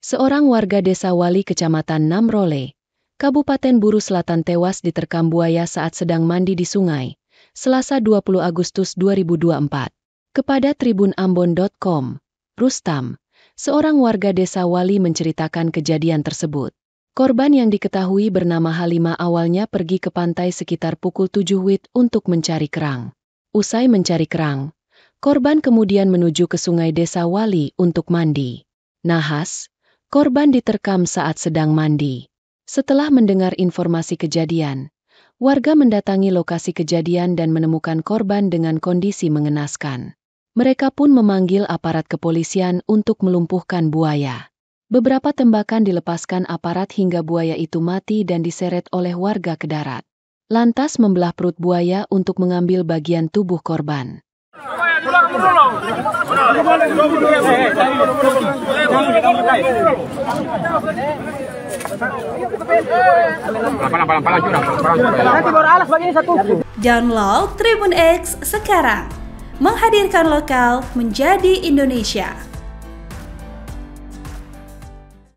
Seorang warga desa Wali kecamatan Namrole, Kabupaten Buru Selatan tewas diterkam buaya saat sedang mandi di sungai, Selasa 20 Agustus 2024. Kepada Tribun Ambon.com, Rustam, seorang warga desa Wali menceritakan kejadian tersebut. Korban yang diketahui bernama Halima awalnya pergi ke pantai sekitar pukul 7 WIB untuk mencari kerang. Usai mencari kerang, korban kemudian menuju ke sungai desa Wali untuk mandi. Nahas, korban diterkam saat sedang mandi. Setelah mendengar informasi kejadian, warga mendatangi lokasi kejadian dan menemukan korban dengan kondisi mengenaskan. Mereka pun memanggil aparat kepolisian untuk melumpuhkan buaya. Beberapa tembakan dilepaskan aparat hingga buaya itu mati dan diseret oleh warga ke darat. Lantas membelah perut buaya untuk mengambil bagian tubuh korban. Download Tribun X sekarang. Menghadirkan lokal menjadi Indonesia.